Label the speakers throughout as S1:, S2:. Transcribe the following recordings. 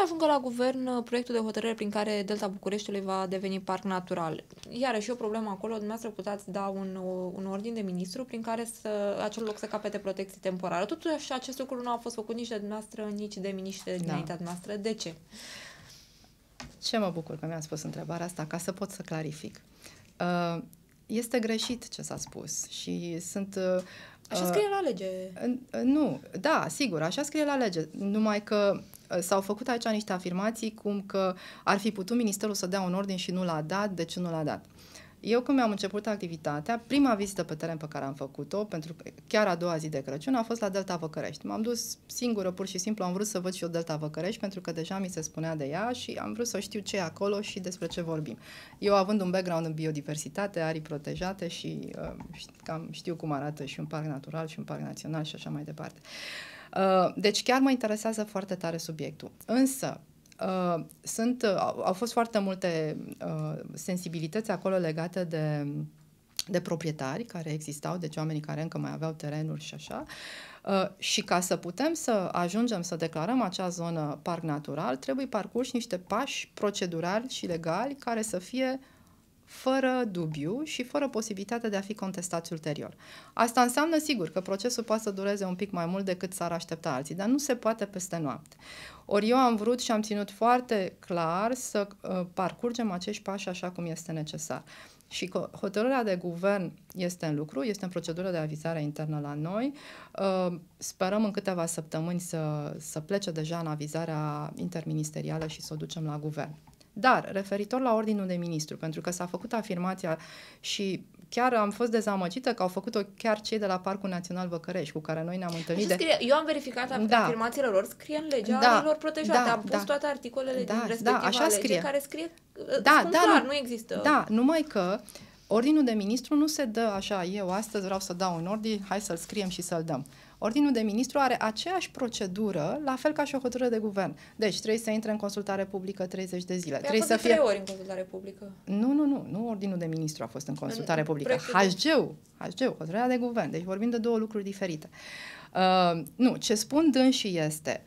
S1: să ajungă la guvern uh, proiectul de hotărâre prin care Delta Bucureștiului va deveni parc natural. Iarăși o problemă acolo, dumneavoastră puteți da un, uh, un ordin de ministru prin care să, acel loc să capete protecție temporară. Totuși, acest lucru nu a fost făcut nici de dumneavoastră, nici de miniștri da. dinaintea dumneavoastră. De ce?
S2: Ce mă bucur că mi-ați spus întrebarea asta, ca să pot să clarific. Uh, este greșit ce s-a spus și sunt Așa scrie la lege. nu, da, sigur, așa scrie la lege. Numai că Eh, s-au făcut aici niște afirmații cum că ar fi putut Ministerul să dea un ordin și nu l-a dat, de ce nu l-a dat? Eu când mi-am început activitatea, prima vizită pe teren pe care am făcut-o, pentru chiar a doua zi de Crăciun, a fost la Delta Văcărești. M-am dus singură, pur și simplu, am vrut să văd și eu Delta Văcărești, pentru că deja mi se spunea de ea și am vrut să știu ce e acolo și despre ce vorbim. Eu având un background în biodiversitate, arii protejate și uh, cam știu cum arată și un parc natural și un parc național și așa mai departe. Uh, Uh, deci chiar mă interesează foarte tare subiectul. Însă, Uh, sunt, uh, au, au fost foarte multe uh, sensibilități acolo legate de, de proprietari care existau, deci oamenii care încă mai aveau terenuri și așa. Uh, și ca să putem să ajungem să declarăm acea zonă parc natural, trebuie parcurși niște pași procedurali și legali care să fie fără dubiu și fără posibilitatea de a fi contestați ulterior. Asta înseamnă, sigur, că procesul poate să dureze un pic mai mult decât s-ar aștepta alții, dar nu se poate peste noapte. Ori eu am vrut și am ținut foarte clar să uh, parcurgem acești pași așa cum este necesar. Și hotărârea de guvern este în lucru, este în procedură de avizare internă la noi. Uh, sperăm în câteva săptămâni să, să plece deja în avizarea interministerială și să o ducem la guvern. Dar, referitor la ordinul de ministru, pentru că s-a făcut afirmația și chiar am fost dezamăgită că au făcut-o chiar cei de la Parcul Național Văcărești, cu care noi ne-am întâlnit. De... Scrie,
S1: eu am verificat da. afirmațiile lor, scrie în legea da. lor protejate, da. am pus da. toate articolele da. din respectiva da. Așa lege scrie. care scrie, uh, da, da, clar, nu, nu există. Da,
S2: numai că ordinul de ministru nu se dă așa, eu astăzi vreau să dau un ordin, hai să-l scriem și să-l dăm. Ordinul de ministru are aceeași procedură, la fel ca și o hotărâre de guvern. Deci trebuie să intre în consultare publică 30 de zile. Păi trebuie să fie ori în
S1: consultare publică.
S2: Nu, nu, nu, nu ordinul de ministru a fost în consultare în publică. HG-ul, hg hotărârea de guvern. Deci vorbim de două lucruri diferite. Uh, nu, ce spun dânsii este,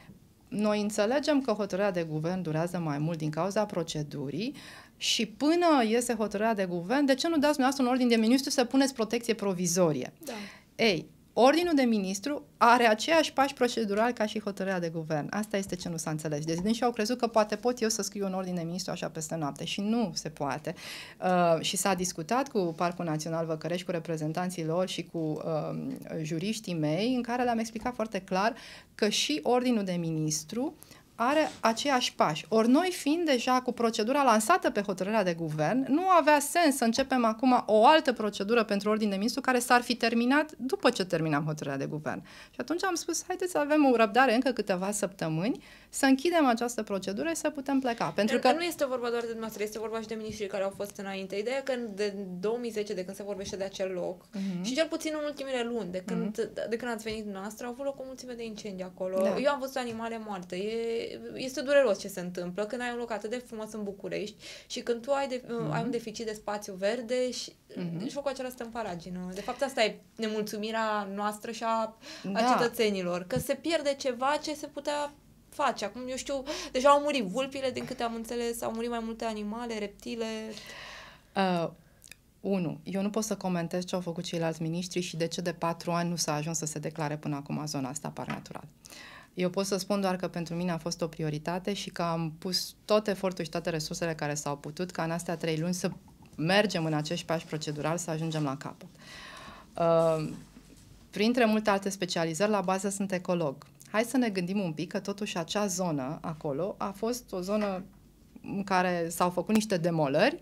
S2: noi înțelegem că hotărârea de guvern durează mai mult din cauza procedurii și până iese hotărârea de guvern, de ce nu dați dumneavoastră un ordin de ministru să puneți protecție provizorie? Da. Ei, Ordinul de ministru are aceeași pași procedural ca și hotărârea de guvern. Asta este ce nu s-a înțeles. Deci din și au crezut că poate pot eu să scriu un ordin de ministru așa peste noapte și nu se poate. Uh, și s-a discutat cu Parcul Național Văcărești, cu reprezentanții lor și cu uh, juriștii mei, în care le-am explicat foarte clar că și ordinul de ministru are aceiași pași. Ori noi fiind deja cu procedura lansată pe hotărârea de guvern, nu avea sens să începem acum o altă procedură pentru ordine de ministru care s-ar fi terminat după ce terminam hotărârea de guvern. Și atunci am spus, haideți să avem o răbdare încă câteva săptămâni, să închidem această procedură și să putem pleca. Pentru că, că nu
S1: este vorba doar de dumneavoastră, este vorba și de ministrii care au fost înainte. Ideea că de 2010, de când se vorbește de acel loc, uh-huh. și cel puțin în ultimele luni, de când, uh-huh. de când ați venit dumneavoastră, au avut loc o mulțime de incendii acolo. Da. Eu am văzut animale moarte. E este dureros ce se întâmplă când ai un loc atât de frumos în București și când tu ai, de, mm-hmm. ai un deficit de spațiu verde și mm-hmm. jocul acela stă în paragină. De fapt, asta e nemulțumirea noastră și a, da. a cetățenilor, că se pierde ceva ce se putea face. Acum, eu știu, deja au murit vulpile, din câte am înțeles, au murit mai multe animale, reptile.
S2: Uh, Unu, eu nu pot să comentez ce au făcut ceilalți miniștri și de ce de patru ani nu s-a ajuns să se declare până acum zona asta par natural. Uh, eu pot să spun doar că pentru mine a fost o prioritate și că am pus tot efortul și toate resursele care s-au putut ca în astea trei luni să mergem în acești pași procedural să ajungem la capăt. Uh, printre multe alte specializări, la bază sunt ecolog. Hai să ne gândim un pic că totuși acea zonă acolo a fost o zonă în care s-au făcut niște demolări,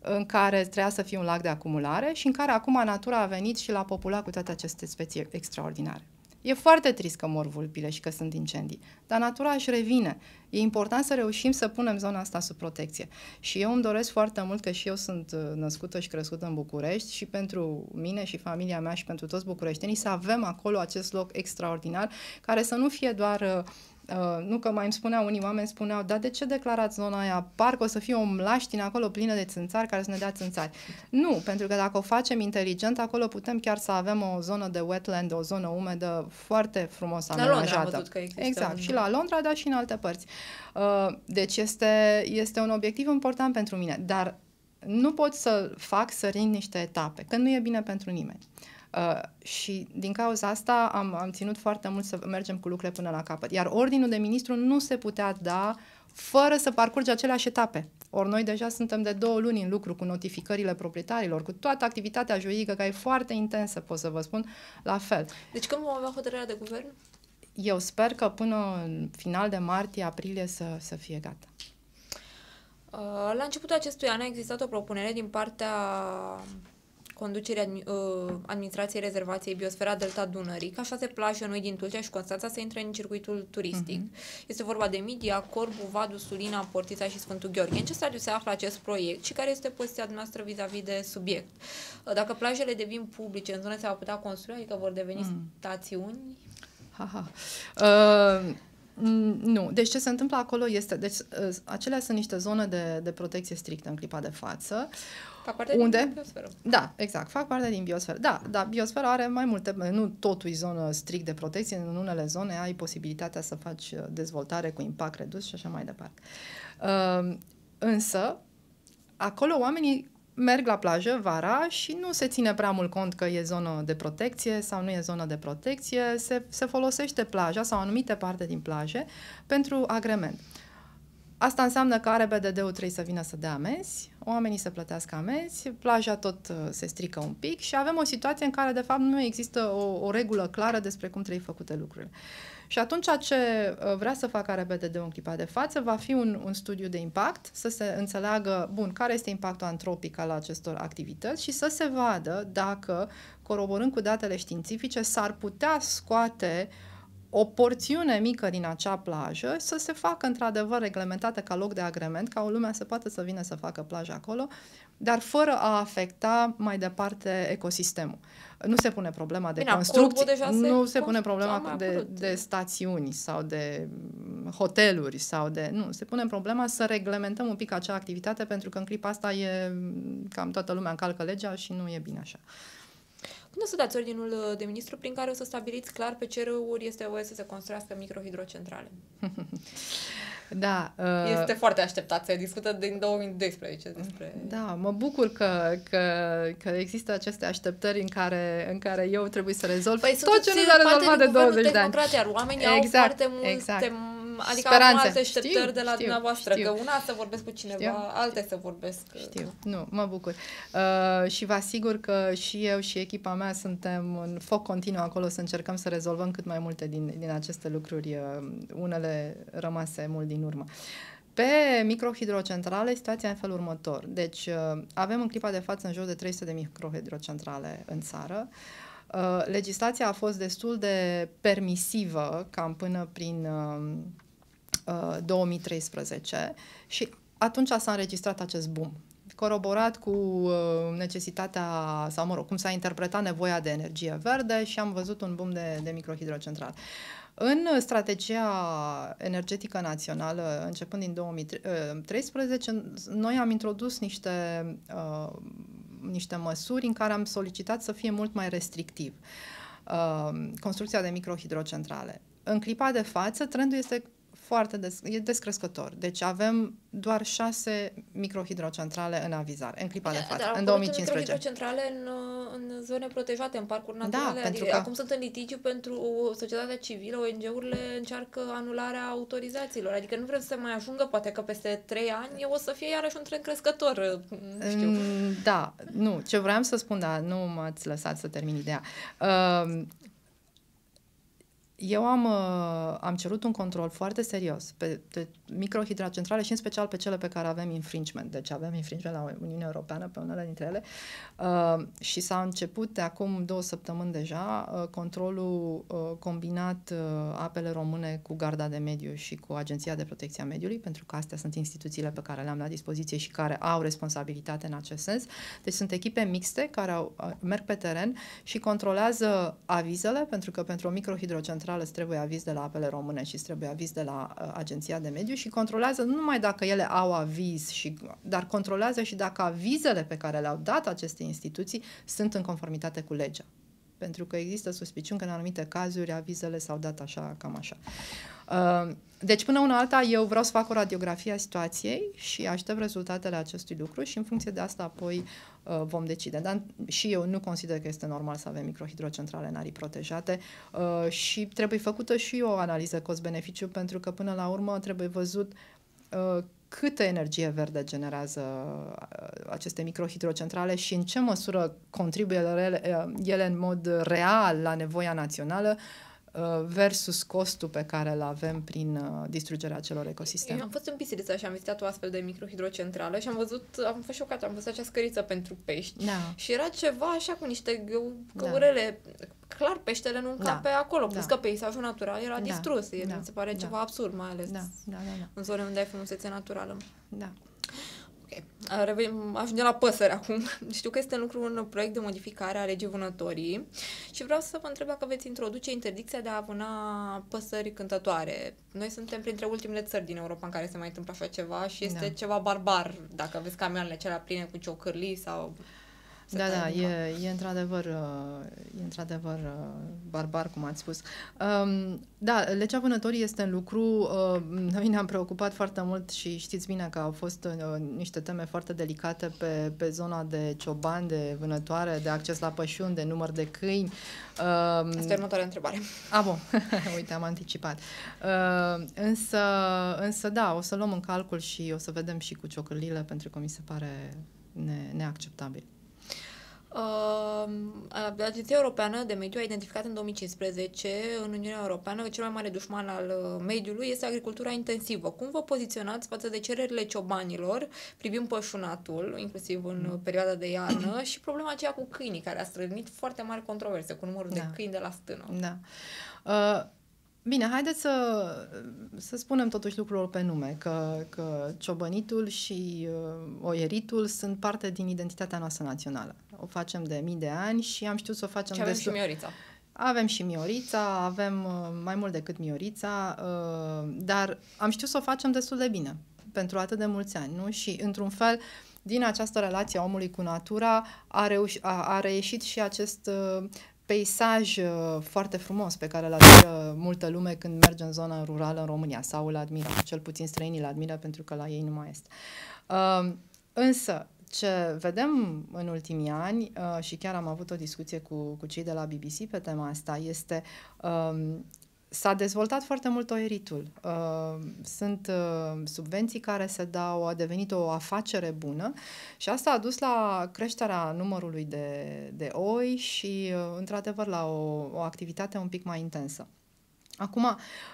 S2: în care trebuia să fie un lac de acumulare și în care acum natura a venit și l-a populat cu toate aceste specii extraordinare. E foarte trist că mor vulpile și că sunt incendii, dar natura își revine. E important să reușim să punem zona asta sub protecție. Și eu îmi doresc foarte mult că și eu sunt uh, născută și crescută în București și pentru mine și familia mea și pentru toți bucureștenii să avem acolo acest loc extraordinar care să nu fie doar uh, Uh, nu că mai îmi spuneau unii oameni, spuneau, dar de ce declarați zona aia? Parcă o să fie o mlaștină acolo plină de țânțari care să ne dea țânțari. Nu, pentru că dacă o facem inteligent, acolo putem chiar să avem o zonă de wetland, o zonă umedă foarte frumos amenajată. exact, un... și la Londra, dar și în alte părți. Uh, deci este, este un obiectiv important pentru mine, dar nu pot să fac să rind niște etape, că nu e bine pentru nimeni. Uh, Uh, și din cauza asta am, am ținut foarte mult să mergem cu lucrurile până la capăt. Iar ordinul de ministru nu se putea da fără să parcurge aceleași etape. Ori noi deja suntem de două luni în lucru cu notificările proprietarilor, cu toată activitatea juridică care e foarte intensă, pot să vă spun, la fel.
S1: Deci când vom avea hotărârea de guvern?
S2: Eu sper că până final de martie, aprilie să, să fie gata.
S1: Uh, la începutul acestui an a existat o propunere din partea Conducerea uh, administrației rezervației Biosfera Delta Dunării, ca șase plaje noi din Tulcea și Constanța să intre în circuitul turistic. Uh-huh. Este vorba de Midia, Corbu, Vadu, Sulina, Portița și Sfântul Gheorghe. În ce stadiu se află acest proiect și care este poziția noastră vis-a-vis de subiect? Uh, dacă plajele devin publice, în zonă se va putea construi, adică vor deveni uh-huh. stațiuni?
S2: Aha. Uh... Nu. Deci ce se întâmplă acolo este... Deci, uh, acelea sunt niște zone de, de protecție strictă în clipa de față. Fac parte unde, din biosferă. Da, exact, fac parte din biosferă. Da, da, biosfera are mai multe, nu totul e zonă strict de protecție, în unele zone ai posibilitatea să faci uh, dezvoltare cu impact redus și așa mai departe. Uh, însă, acolo oamenii merg la plajă vara și nu se ține prea mult cont că e zonă de protecție sau nu e zonă de protecție, se, se folosește plaja sau anumite parte din plaje pentru agrement. Asta înseamnă că are BDD-ul trebuie să vină să dea amenzi, oamenii să plătească amenzi, plaja tot uh, se strică un pic și avem o situație în care, de fapt, nu există o, o regulă clară despre cum trebuie făcute lucrurile. Și atunci ce uh, vrea să facă bdd ul în clipa de față va fi un, un studiu de impact, să se înțeleagă, bun, care este impactul antropic al acestor activități și să se vadă dacă, coroborând cu datele științifice, s-ar putea scoate uh, o porțiune mică din acea plajă să se facă într-adevăr reglementată ca loc de agrement, ca o lumea să poată să vină să facă plajă acolo, dar fără a afecta mai departe ecosistemul. Nu se pune problema de Bine, construcții, deja se nu se pune problema de, de stațiuni sau de mm, hoteluri sau de... Nu, se pune problema să reglementăm un pic acea activitate pentru că în clipa asta e mm, cam toată lumea încalcă legea și nu e bine așa.
S1: Când o să dați ordinul uh, de ministru prin care o să stabiliți clar pe ce râuri este voie să se construiască microhidrocentrale?
S2: Da. Uh, este
S1: foarte așteptat, se discută din 2012 despre...
S2: Da, mă bucur că, că, că există aceste așteptări în care, în care eu trebuie să rezolv păi tot ce nu s-a rezolvat de 20 de ani. Iar oamenii exact, au foarte multe exact adică Speranțe. am alte așteptări știu, de la știu, dumneavoastră, știu. că una
S1: să vorbesc cu cineva, știu, alte să vorbesc. Uh, știu,
S2: nu, mă bucur. Uh, și vă asigur că și eu și echipa mea suntem în foc continuu acolo să încercăm să rezolvăm cât mai multe din, din aceste lucruri, uh, unele rămase mult din urmă. Pe microhidrocentrale, situația e în felul următor. Deci, uh, avem în clipa de față în jur de 300 de microhidrocentrale în țară. Uh, legislația a fost destul de permisivă, cam până prin uh, 2013 uh, și atunci s-a înregistrat acest boom coroborat cu uh, necesitatea, sau mă rog, cum s-a interpretat nevoia de energie verde și am văzut un boom de, de microhidrocentral. În strategia energetică națională, începând din 2013, uh, noi am introdus niște, uh, niște măsuri în care am solicitat să fie mult mai restrictiv uh, construcția de microhidrocentrale. În clipa de față, trendul este foarte des, e descrescător. Deci avem doar șase microhidrocentrale în avizare, în clipa de da, față, Dar în 2015.
S1: microhidrocentrale în, în zone protejate, în parcuri da, naturale. Da, adică pentru că... Acum sunt în litigiu pentru societatea civilă, ONG-urile încearcă anularea autorizațiilor. Adică nu vrem să mai ajungă, poate că peste trei ani o să fie iarăși un tren crescător.
S2: Nu știu. Mm, da, nu. Ce vreau să spun, dar nu m-ați lăsat să termin ideea. Uh, eu am, uh, am cerut un control foarte serios pe, pe microhidrocentrale și în special pe cele pe care avem infringement. Deci avem infringement la Uniunea Europeană pe unele dintre ele uh, și s-a început de acum două săptămâni deja uh, controlul uh, combinat uh, apele române cu Garda de Mediu și cu Agenția de Protecție a Mediului, pentru că astea sunt instituțiile pe care le-am la dispoziție și care au responsabilitate în acest sens. Deci sunt echipe mixte care au, uh, merg pe teren și controlează avizele, pentru că pentru o microhidrocentrală îți trebuie aviz de la apele române și îți trebuie aviz de la uh, Agenția de Mediu și controlează nu numai dacă ele au aviz, și, dar controlează și dacă avizele pe care le-au dat aceste instituții sunt în conformitate cu legea. Pentru că există suspiciuni că în anumite cazuri avizele s-au dat așa, cam așa. Uh, Ehm, deci, până una alta, eu vreau să fac o radiografie a situației și aștept rezultatele acestui lucru și în funcție de asta apoi uh, vom decide. Dar și eu nu consider că este normal să avem microhidrocentrale în arii protejate uh, și trebuie făcută și o analiză cost-beneficiu pentru că până la urmă trebuie văzut uh, câtă energie verde generează aceste microhidrocentrale și în ce măsură contribuie ele în mod real la nevoia națională Uh, versus costul pe care îl avem prin uh, distrugerea acelor ecosisteme. Eu am
S1: fost în Pisirița și am vizitat o astfel de microhidrocentrală și am văzut, am fost șocată, am văzut acea scăriță pentru pești da. și era ceva așa cu niște găurele, da. clar peștele nu da. pe acolo, da. plus da. că peisajul natural era da. distrus, e, da. mi se pare da. ceva absurd, mai ales da. Da, da, da. în zone unde ai frumusețe naturală. Da. Ok. Ajungem la păsări acum. Știu că este în lucru un proiect de modificare a legii vânătorii și vreau să vă întreb dacă veți introduce interdicția de a vâna păsări cântătoare. Noi suntem printre ultimele țări din Europa în care se mai întâmplă așa ceva și este da. ceva barbar dacă aveți camioanele acelea pline cu ciocârlii sau
S2: da, da, e, e într-adevăr, uh, e într-adevăr uh, barbar, cum ați spus. Um, da, legea vânătorii este în lucru. Um, noi ne-am preocupat foarte mult și știți bine că au fost uh, niște teme foarte delicate pe, pe zona de cioban, de vânătoare, de acces la pășuni, de număr de câini. Um, Asta e următoarea întrebare. A, bun. Uite, am anticipat. Uh, însă, însă, da, o să luăm în calcul și o să vedem și cu ciocârlile, pentru că mi se pare ne, neacceptabil.
S1: Uh, Agenția Europeană de Mediu a identificat în 2015 în Uniunea Europeană că cel mai mare dușman al uh, mediului este agricultura intensivă. Cum vă poziționați față de cererile ciobanilor privind pășunatul, inclusiv în uh, perioada de iarnă, și problema aceea cu câinii, care a strânit foarte mari controverse cu numărul da. de câini de la stână?
S2: Da. Uh, Bine, haideți să, să spunem totuși lucrurilor pe nume, că, că ciobănitul și uh, oieritul sunt parte din identitatea noastră națională. O facem de mii de ani și am știut să o facem și avem destul... și Miorița. Avem și Miorița, avem uh, mai mult decât Miorița, uh, dar am știut să o facem destul de bine pentru atât de mulți ani, nu? Și, într-un fel, din această relație a omului cu natura a, reuș- a, a reieșit și acest uh, peisaj uh, foarte frumos pe care îl admiră multă lume când merge în zona rurală în România sau îl admiră, cel puțin străinii îl admiră pentru că la ei nu mai este. Uh, însă, ce vedem în ultimii ani, uh, și chiar am avut o discuție cu, cu cei de la BBC pe tema asta, este S-a dezvoltat foarte mult oeritul. Uh, sunt uh, subvenții care se dau, a devenit o afacere bună și asta a dus la creșterea numărului de, de oi și, uh, într-adevăr, la o, o activitate un pic mai intensă. Acum,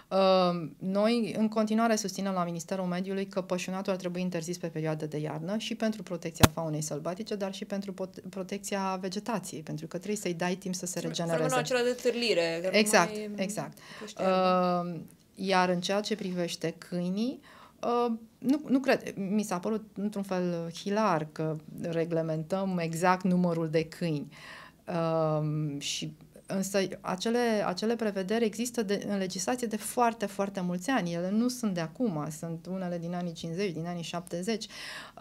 S2: uh, noi în continuare susținem la Ministerul Mediului că pășunatul ar trebui interzis pe perioada de iarnă și pentru protecția faunei sălbatice, dar și pentru protecția vegetației, pentru că trebuie să-i dai timp să se regenereze. Fără acela
S1: de târlire. Exact, mai exact.
S2: Uh, Iar în ceea ce privește câinii, Uh, nu, nu cred, mi s-a părut într-un fel hilar că reglementăm exact numărul de câini. Uh, și Însă acele, acele prevederi există de, în legislație de foarte, foarte mulți ani. Ele nu sunt de acum, sunt unele din anii 50, din anii 70. Uh,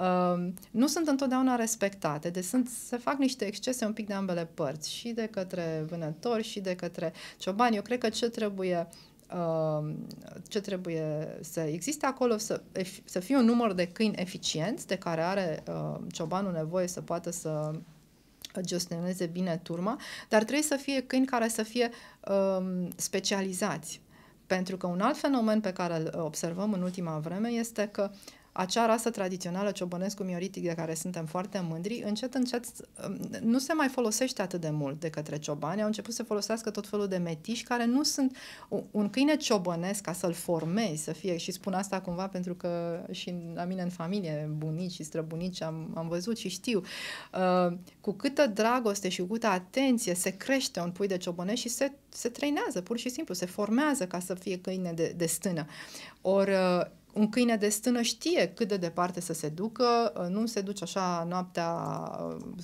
S2: ehm, nu sunt întotdeauna respectate, deci sunt, se fac niște excese un pic de ambele părți, și de către vânători, și de către ciobani. Eu cred că ce trebuie ehm, ce trebuie să existe acolo, să, să fie un număr de câini eficienți de care are uh, ciobanul nevoie să poată să gestioneze bine turma, dar trebuie să fie câini care să fie um, specializați. Pentru că un alt fenomen pe care îl observăm în ultima vreme este că acea rasă tradițională ciobănescu-mioritic de care suntem foarte mândri, încet, încet um, nu se mai folosește atât de mult de către ciobani. Au început să folosească tot felul de metiși care nu sunt... Un câine ciobănesc, ca să-l formezi, să fie... Și spun asta cumva pentru că și la mine în familie, bunici și străbunici am, am văzut și știu. Uh, cu câtă dragoste și cu câtă atenție se crește un pui de ciobănesc și se, se treinează, pur și simplu, se formează ca să fie câine de, de stână. Ori uh, un câine de stână știe cât de departe să se ducă, uh, nu se duce așa noaptea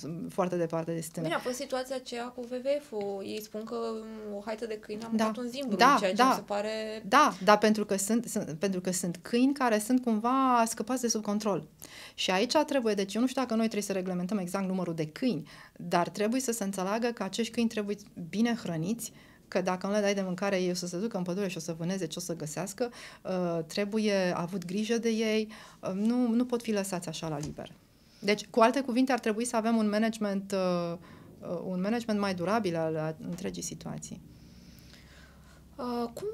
S2: uh, foarte departe de stână. Bine, a
S1: fost situația aceea cu WWF-ul. Ei spun că mm, o haită de câine a da. un zimbru, da, ceea ce da. se
S2: pare... Da, dar pentru că sunt, sunt, pentru că sunt câini care sunt cumva scăpați de sub control. Și aici trebuie, deci eu nu știu dacă noi trebuie să reglementăm exact numărul de câini, dar trebuie să se înțeleagă că acești câini trebuie bine hrăniți, uh, că dacă nu le dai de mâncare, ei o să se ducă în pădure și o să vâneze ce o să găsească, uh, trebuie avut grijă de ei, uh, nu, nu pot fi lăsați așa la liber. Deci, cu alte cuvinte, ar trebui să avem un management, uh, un management mai durabil al întregii situații.
S1: cum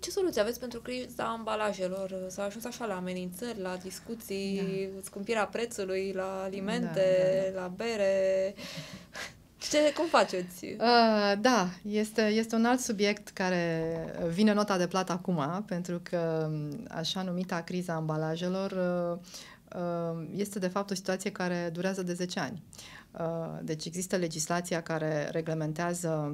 S1: ce soluții aveți pentru criza ambalajelor? S-a ajuns așa la amenințări, la discuții, da. scumpirea prețului, la da, alimente, da, da, da. la bere.
S2: Ce, cum faceți? Uh, da, este, este un alt subiect care vine nota de plată acum, pentru că um, așa numita criza ambalajelor uh, uh, este de fapt o situație care durează de 10 ani. Uh, deci există legislația care reglementează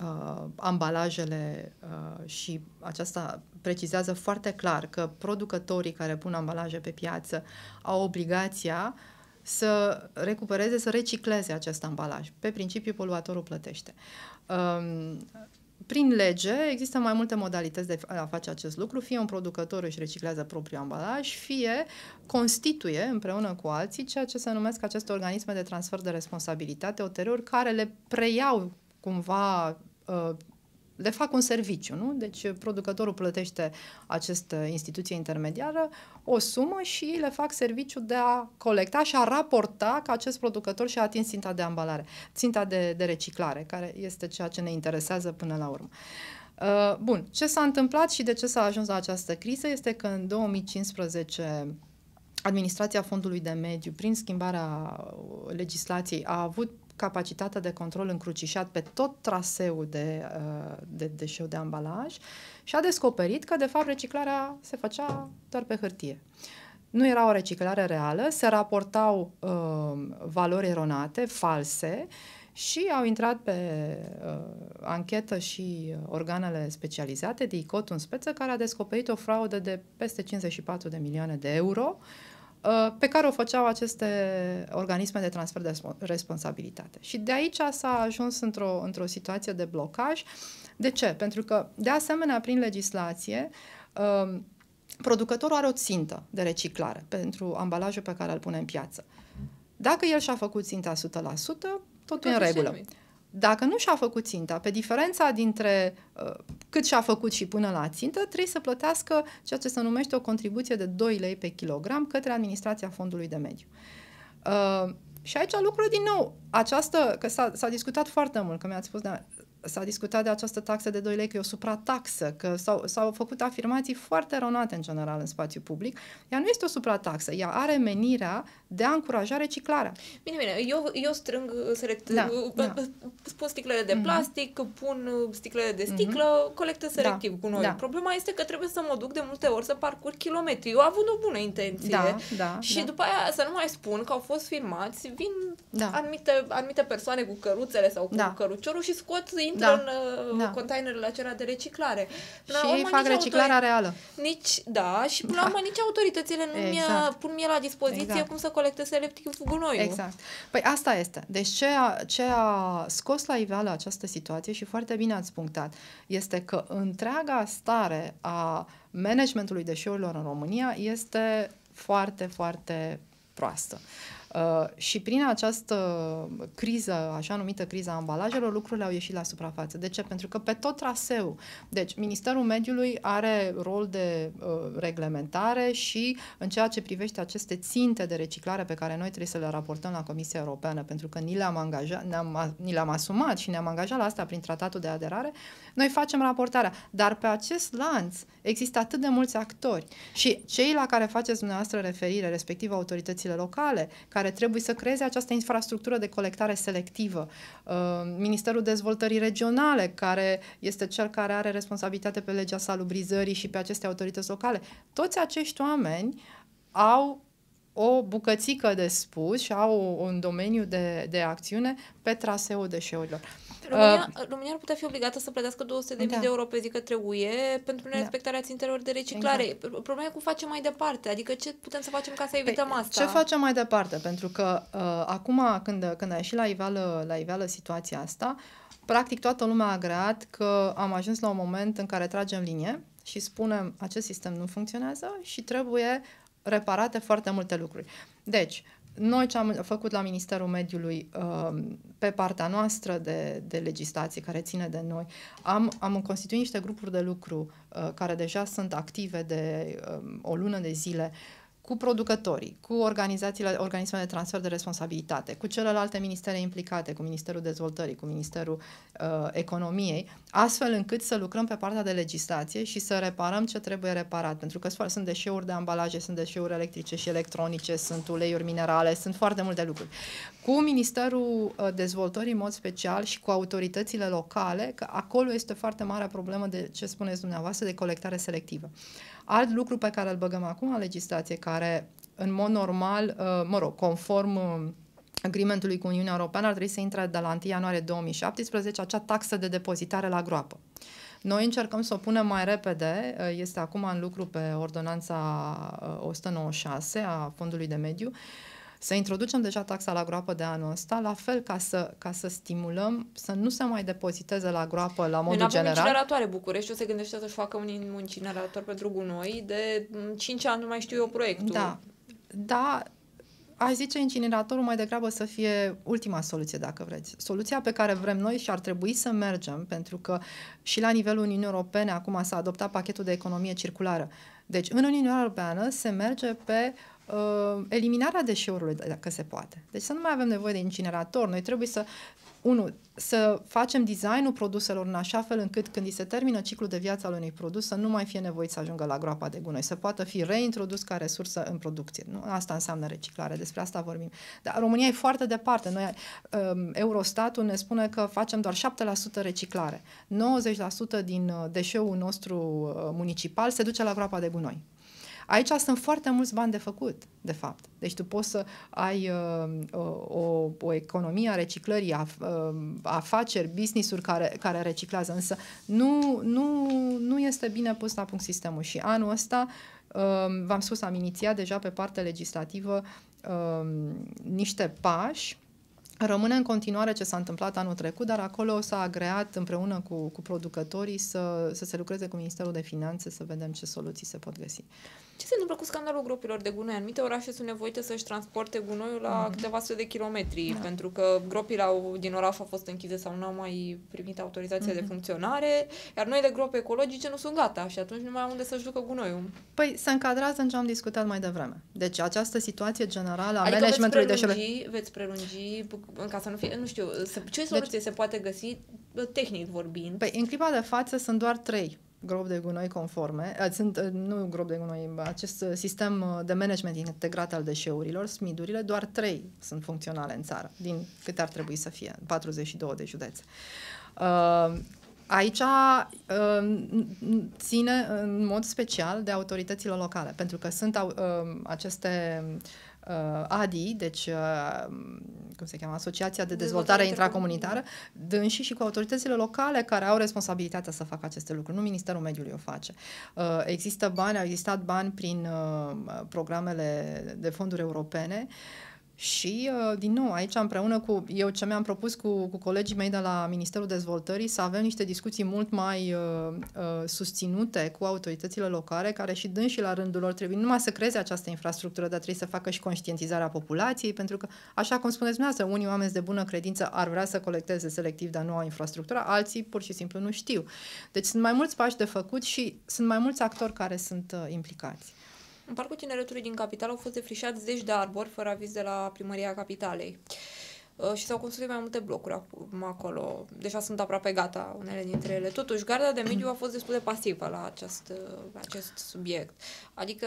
S2: uh, ambalajele uh, și aceasta precizează foarte clar că producătorii care pun ambalaje pe piață au obligația uh, să recupereze, să recicleze acest ambalaj. Pe principiu, poluatorul plătește. Um, prin lege există mai multe modalități de a face acest lucru, fie un producător își reciclează propriul ambalaj, fie constituie împreună cu alții ceea ce se numesc aceste organisme de transfer de responsabilitate ulterior, care le preiau cumva uh, le fac un serviciu, nu? Deci uh, producătorul plătește această instituție intermediară o sumă și le fac serviciu de a colecta și a raporta că acest producător și-a atins ținta de ambalare, ținta de, de reciclare, care este ceea ce ne interesează până la urmă. Uh, bun, ce s-a întâmplat și de ce s-a ajuns la această criză este că în 2015 administrația Fondului de Mediu, prin schimbarea uh, legislației, a avut capacitatea de control încrucișat pe tot traseul de, uh, de deșeu de ambalaj și a descoperit că, de fapt, reciclarea se făcea doar pe hârtie. Nu era o reciclare reală, se raportau uh, valori eronate, false, și au intrat pe uh, anchetă și organele specializate, DICOT în speță, care a descoperit o fraudă de peste 54 de milioane de euro uh, Uh, pe care o făceau aceste organisme de transfer de responsabilitate. Și de aici s-a ajuns într-o, într-o situație de blocaj. De ce? Pentru că, de asemenea, prin legislație, um, producătorul are o țintă de reciclare pentru ambalajul pe care îl pune în piață. Dacă el și-a făcut ținta 100%, totul e în regulă. Semnit. Dacă nu și-a făcut ținta, pe diferența dintre uh, cât și-a făcut și până la țintă, trebuie să plătească ceea ce se numește o contribuție de 2 lei pe kilogram către administrația fondului de mediu. Uh, și aici lucrurile din nou, această, că s-a, discutat foarte mult, că mi-ați spus, da, s-a discutat de această taxă de 2 lei, că e o suprataxă, că s-au, s-au făcut afirmații foarte eronate în general în spațiu public. Ea nu este o suprataxă, ea are menirea de a încuraja reciclarea.
S1: Bine, bine, eu, eu strâng, select, da, da. spun sticlele de mhm. plastic, mm-hmm. pun sticlele de mhm. sticlă, mm-hmm. colectă da, selectiv da, cu noi. Da. Problema este că trebuie să mă duc de multe ori să parcurg kilometri. Eu am avut o bună intenție da, da, și da. după aia să nu mai spun că au fost filmați, vin da. anumite, anumite persoane cu căruțele sau cu da. căruciorul și scot intră da. în uh, da. containerul acela de reciclare. Până și urmă, fac reciclarea autori... reală. Nici, da, și până la da. urmă nici autoritățile nu exact. mi pun mie la dispoziție exact. cum să colectez electric gunoiul. Exact.
S2: Păi asta este. Deci ce a, ce a scos la iveală această situație și foarte bine ați punctat, este că întreaga stare a managementului deșeurilor în România este foarte, foarte proastă. Uh, Uh, și prin această criză, așa numită criza ambalajelor, lucrurile au ieșit la suprafață. De ce? Pentru că pe tot traseu, deci Ministerul Mediului are rol de uh, reglementare și în ceea ce privește aceste ținte de reciclare pe care noi trebuie să le raportăm la Comisia Europeană, pentru că ni le-am, angaja, ne-am, ni le-am asumat și ne-am angajat la asta prin tratatul de aderare, noi facem raportarea. Dar pe acest lanț există atât de mulți actori și cei la care faceți dumneavoastră referire, respectiv autoritățile locale, care care trebuie să creeze această infrastructură de colectare selectivă. Uh, Ministerul Dezvoltării Regionale, care este cel care are responsabilitate pe legea salubrizării și pe aceste autorități locale. Toți acești oameni au o bucățică de spus și au un domeniu de, de acțiune pe traseul deșeurilor. România,
S1: uh, România ar putea fi obligată să plătească 200.000 da. de euro pe zi că trebuie pentru da. nerespectarea da. țintelor de reciclare. Exact. Problema e cum facem mai departe, adică ce putem să facem ca să păi, evităm păi, asta? Ce facem
S2: mai departe? Pentru că uh, acum când, când a ieșit la iveală, la iveală situația asta, practic toată lumea a great că am ajuns la un moment în care tragem linie și spunem acest sistem nu funcționează și trebuie reparate foarte multe lucruri. Deci, noi ce am făcut la Ministerul Mediului um, pe partea noastră de, de legislație care ține de noi, am, am constituit niște grupuri de lucru uh, care deja sunt active de um, o lună de zile cu producătorii, cu organizațiile, organismele de transfer de responsabilitate, cu celelalte ministere implicate, cu Ministerul Dezvoltării, cu Ministerul uh, Economiei, astfel încât să lucrăm pe partea de legislație și să reparăm ce trebuie reparat. Pentru că sunt deșeuri de ambalaje, sunt deșeuri electrice și electronice, sunt uleiuri minerale, sunt foarte multe lucruri. Cu Ministerul uh, Dezvoltării în mod special și cu autoritățile locale, că acolo este foarte mare problemă de ce spuneți dumneavoastră, de colectare selectivă. Alt lucru pe care îl băgăm acum în legislație, care în mod normal, uh, mă rog, conform uh, agreementului cu Uniunea Europeană ar trebui să intre de la 1 ianuarie 2017 acea taxă de depozitare la groapă. Noi încercăm să o punem mai repede, uh, este acum în lucru pe ordonanța 196 a Fondului de Mediu, uh, să introducem deja taxa la groapă de anul ăsta, la fel ca să, ca să stimulăm să nu se mai depoziteze la groapă la modul Noi general. incineratoare
S1: București, o se gândește să-și facă un incinerator pentru gunoi. De 5 mm, ani nu mai știu eu proiectul. Da,
S2: da aș zice incineratorul mai degrabă să fie ultima soluție, dacă vreți. Soluția pe care vrem noi și ar trebui să mergem, pentru că și la nivelul Uniunii Europene acum s-a adoptat pachetul de economie circulară. Deci, în Uniunea Europeană se merge pe uh, uh, eliminarea deșeurilor, dacă se poate. Deci să nu mai avem nevoie de incinerator. Noi trebuie să, unu, să facem designul produselor în așa fel încât când îi se termină ciclul de viață al unui produs să nu mai fie nevoit să ajungă la groapa de gunoi, să poată fi reintrodus ca resursă în producție. Nu? Asta înseamnă reciclare, despre asta vorbim. Dar România e foarte departe. Noi, um, Eurostatul ne spune că facem doar 7% reciclare. 90% din uh, deșeul nostru uh, municipal se duce la groapa de gunoi. Aici sunt foarte mulți bani de făcut, de fapt. Deci tu poți să ai uh, o, o economie a reciclării, a, uh, afaceri, business-uri care, care reciclează, însă nu, nu, nu este bine pus la punct sistemul. Și anul ăsta, uh, v-am spus, am inițiat deja pe partea legislativă uh, niște pași Rămâne în continuare ce s-a întâmplat anul trecut, dar acolo s-a agreat împreună cu, cu producătorii să, să se lucreze cu Ministerul de Finanțe să vedem ce soluții se pot găsi. Ce se întâmplă cu scandalul gropilor de gunoi? Anumite
S1: orașe sunt nevoite să-și transporte gunoiul la mm-hmm. câteva sute de kilometri, da. pentru că gropile au, din oraș au fost închise sau nu au mai primit autorizația mm-hmm. de mhm. funcționare, iar de grope ecologice nu sunt gata și atunci nu mai au unde să-și ducă gunoiul.
S2: Păi se încadrează în ce am discutat mai devreme. Deci această situație generală a adică managementului veți prelungi,
S1: deșeurilor... veți prelungi, ca să nu fie, nu știu, ce deci- soluție deci, se poate găsi tehnic vorbind? Păi
S2: în clipa de față sunt doar trei grob de gunoi conforme, eh, sunt, eh, nu grob de gunoi, acest eh, sistem de management integrat al deșeurilor, smidurile, doar trei sunt funcționale în țară, din câte ar trebui să fie, 42 de județe. Ehm, aici ehm, ține în mod special de autoritățile locale, pentru că sunt ehm, aceste Uh, ADI, deci, uh, cum se cheamă, Asociația de Dezvoltare, Dezvoltare Intracomunitară, dânsi și cu autoritățile locale care au responsabilitatea să facă aceste lucruri. Nu Ministerul Mediului o face. Uh, există bani, au existat bani prin programele de fonduri europene și, uh, din nou, aici împreună cu eu ce mi-am propus cu, cu colegii mei de la Ministerul Dezvoltării, să avem niște discuții mult mai uh, uh, susținute cu autoritățile locale, care și dâns și la rândul lor trebuie numai să creeze această infrastructură, dar trebuie să facă și conștientizarea populației, pentru că, așa cum spuneți dumneavoastră, unii oameni de bună credință ar vrea să colecteze selectiv, dar nu au infrastructura, alții pur și simplu nu știu. Deci sunt mai mulți pași de făcut și sunt mai mulți actori care sunt uh, implicați.
S1: În Parcul Tineretului din Capital au fost defrișați zeci de arbori fără aviz de la Primăria Capitalei. Uh, și s-au construit mai multe blocuri acum acolo. Deja sunt aproape gata unele dintre ele. Totuși, garda de mediu a fost destul de pasivă la acest, la uh, acest subiect. Adică,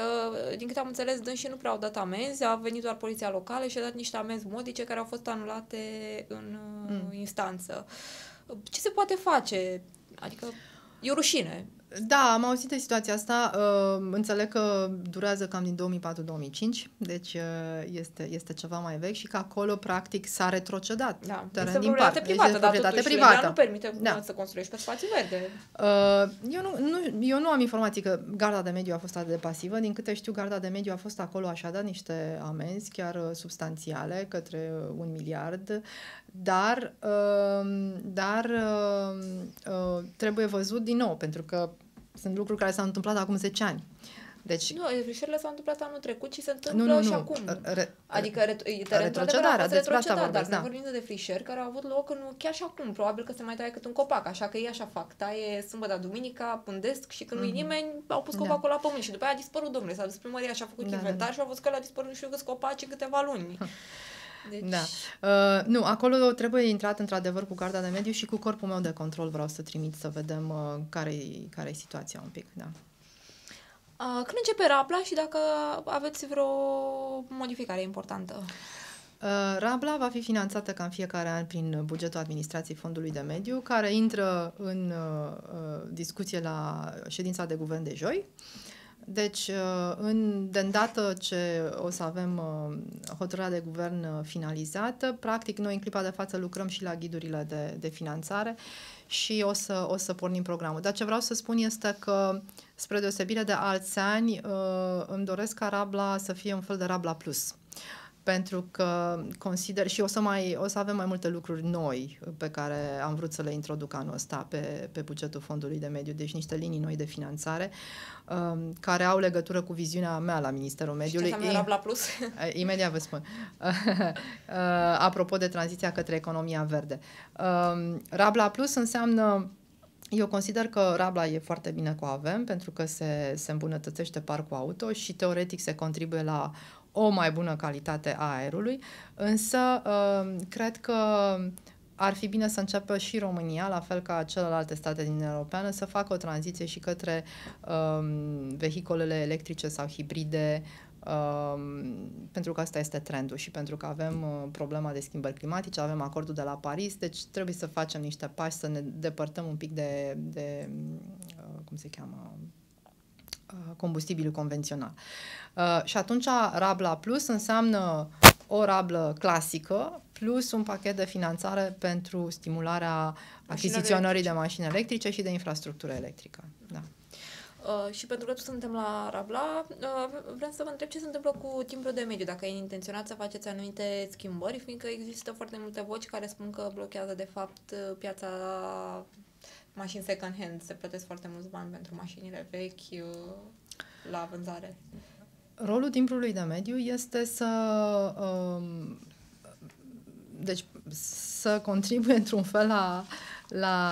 S1: uh, din câte am înțeles, dâns și nu prea au dat amenzi, a venit doar poliția locală și a dat niște amenzi modice care au fost anulate în mm. instanță. Ce se poate face? Adică, e o rușine.
S2: Da, am auzit de situația asta. Uh, înțeleg că durează cam din 2004-2005, deci uh, este, este ceva mai vechi și că acolo, practic, s-a retrocedat. Da, teren este din privată, deci, dar totuși privată. nu
S1: permite da. să construiești pe spații verde.
S2: Uh, eu nu, nu, eu nu am informații că garda de mediu a fost atât de pasivă. Din câte știu, garda de mediu a fost acolo așa, da, niște amenzi chiar substanțiale către un miliard, dar, dar trebuie văzut din nou, pentru că sunt lucruri care s-au întâmplat acum 10 ani. Deci, nu, greșelile s-au întâmplat anul trecut și se întâmplă nu, nu, nu. și acum. Re, adică terenul retrocedarea, despre deci asta vorbesc, dar da. vorbim
S1: de frișeri care au avut loc în, chiar și acum. Probabil că se mai taie cât un copac, așa că ei așa fac. Taie sâmbătă, duminica, pândesc și când mm-hmm. nu mhm. nimeni, au pus copacul da. la pământ și după aia a dispărut, domnule, s-a dus primăria și a făcut da, inventar da, da. și au văzut că l-a dispărut nu știu câți copaci în câteva luni.
S2: Deci... Da. Uh, nu, acolo trebuie intrat într-adevăr cu garda de mediu și cu corpul meu de control vreau să trimit să vedem uh, care-i, care-i situația un pic, da.
S1: Uh, când începe rabla și dacă aveți vreo modificare importantă?
S2: Uh, rabla va fi finanțată ca în fiecare an prin bugetul administrației Fondului de Mediu, care intră în uh, uh discuție la ședința de guvern de joi. Uh, deci, uh, în, de îndată ce o să avem uh, hotărârea de guvern uh, finalizată, practic noi în clipa de față lucrăm și la ghidurile de, de finanțare și o să, o să pornim programul. Dar ce vreau să spun este că, spre deosebire de alți ani, îmi doresc ca Rabla să fie un fel de Rabla Plus pentru că consider și o să, mai, o să avem mai multe lucruri noi pe care am vrut să le introduc anul ăsta pe, pe bugetul Fondului de Mediu, deci niște linii noi de finanțare um, care au legătură cu viziunea mea la Ministerul Mediului. Și I- la plus? Imediat vă spun. Uh, apropo de tranziția către economia verde. Um, Rabla Plus înseamnă eu consider că Rabla e foarte bine cu avem pentru că se, se îmbunătățește parcul auto și teoretic se contribuie la o mai bună calitate a aerului, însă um, cred că ar fi bine să înceapă și România, la fel ca celelalte state din Europeană, să facă o tranziție și către um, vehicolele electrice sau hibride, um, pentru că asta este trendul și pentru că avem uh, problema de schimbări climatice, avem acordul de la Paris, deci trebuie să facem niște pași, să ne depărtăm un pic de, de uh, cum se cheamă, Uh, combustibilul convențional. Uh, și atunci Rabla Plus înseamnă o rablă clasică plus un pachet de finanțare pentru stimularea achiziționării de mașini electrice și de infrastructură electrică. Da.
S1: Uh, și pentru că suntem la Rabla, uh, vreau să vă întreb ce se întâmplă cu timpul de mediu, dacă e intenționat să faceți anumite schimbări, fiindcă există foarte multe voci care spun că blochează de fapt uh, piața mașini second hand, se plătesc foarte mulți bani pentru mașinile vechi uh, la vânzare.
S2: Rolul timpului de mediu este să um, deci să contribuie într-un fel la la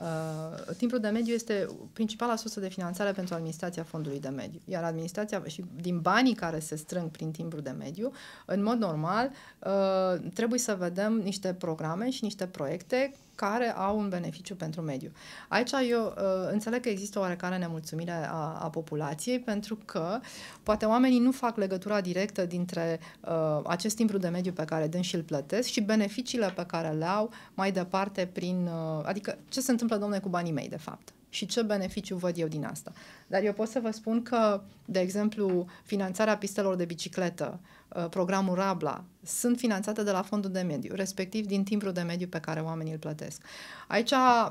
S2: uh, timpul de mediu este principala sursă de finanțare pentru administrația fondului de mediu. Iar administrația și din banii care se strâng prin timpul de mediu, în mod normal, uh, trebuie să vedem niște programe și niște proiecte care au un beneficiu pentru mediu. Aici eu uh, înțeleg că există oarecare nemulțumire a, a populației pentru că poate oamenii nu fac legătura directă dintre uh, acest timbru de mediu pe care dâns și îl plătesc și beneficiile pe care le au mai departe prin... Uh, adică ce se întâmplă, domne, cu banii mei, de fapt și ce beneficiu văd eu din asta. Dar eu pot să vă spun că, de exemplu, finanțarea pistelor de bicicletă uh, Uh, programul Rabla sunt finanțate de la fondul de mediu, respectiv din timbrul de mediu pe care oamenii îl plătesc. Aici uh,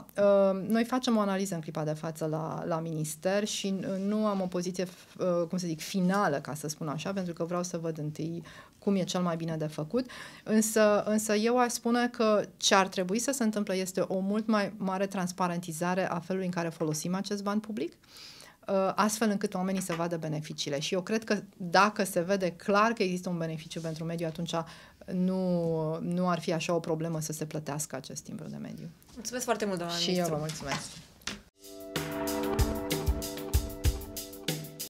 S2: noi facem o analiză în clipa de față la, la minister și uh, nu am o poziție, cum să zic, finală, ca să spun așa, pentru că vreau să văd întâi cum e cel mai bine de făcut, însă, însă eu aș spune că ce ar trebui să se întâmple este o mult mai mare transparentizare a felului în care folosim acest ban public, uh, Uh, astfel încât oamenii să vadă beneficiile. Și eu cred că dacă se vede clar că există un beneficiu pentru mediu, atunci nu, nu ar fi așa o problemă să se plătească acest timbru de mediu.
S1: Mulțumesc foarte mult, doamna Și ministru. eu vă
S2: mulțumesc.